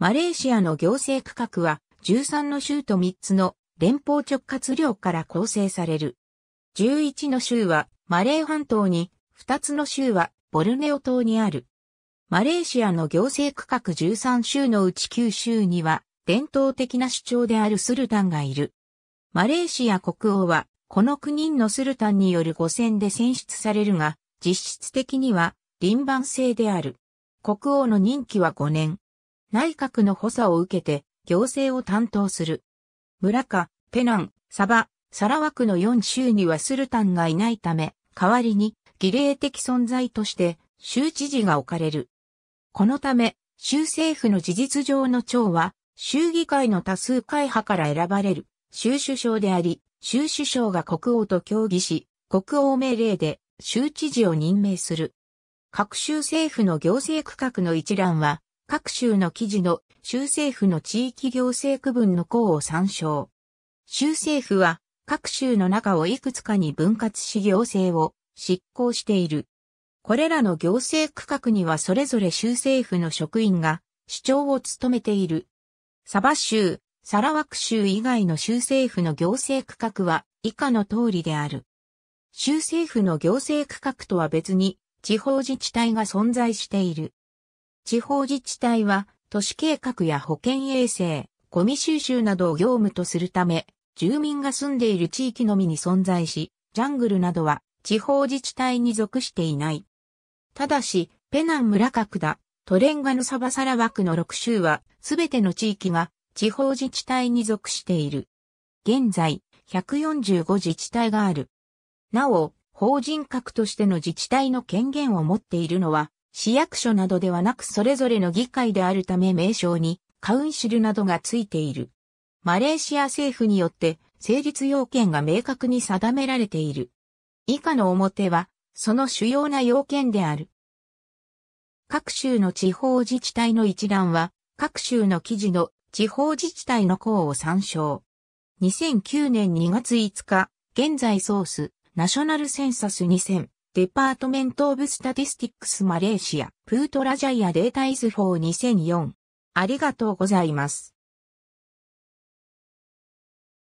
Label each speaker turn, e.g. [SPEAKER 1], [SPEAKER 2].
[SPEAKER 1] マレーシアの行政区画は13の州と3つの連邦直轄領から構成される。11の州はマレー半島に、2つの州はボルネオ島にある。マレーシアの行政区画13州のうち9州には伝統的な主張であるスルタンがいる。マレーシア国王はこの9人のスルタンによる5選で選出されるが、実質的には輪番制である。国王の任期は5年。内閣の補佐を受けて行政を担当する。村か、ペナン、サバ、サラワクの4州にはスルタンがいないため、代わりに儀礼的存在として州知事が置かれる。このため、州政府の事実上の長は、州議会の多数会派から選ばれる州首相であり、州首相が国王と協議し、国王命令で州知事を任命する。各州政府の行政区画の一覧は、各州の記事の州政府の地域行政区分の項を参照。州政府は各州の中をいくつかに分割し行政を執行している。これらの行政区画にはそれぞれ州政府の職員が主張を務めている。サバ州、サラワク州以外の州政府の行政区画は以下の通りである。州政府の行政区画とは別に地方自治体が存在している。地方自治体は都市計画や保健衛生、ゴミ収集などを業務とするため、住民が住んでいる地域のみに存在し、ジャングルなどは地方自治体に属していない。ただし、ペナン村角田、トレンガのサバサラ枠の6州は、すべての地域が地方自治体に属している。現在、145自治体がある。なお、法人格としての自治体の権限を持っているのは、市役所などではなくそれぞれの議会であるため名称にカウンシルなどがついている。マレーシア政府によって成立要件が明確に定められている。以下の表は、その主要な要件である。各州の地方自治体の一覧は、各州の記事の地方自治体の項を参照。2009年2月5日、現在ソース、ナショナルセンサス2000。デパートメント・オブ・スタティスティックス・マレーシア、プート・ラジャイア・データ・イズ・フォー2004。ありがとうございます。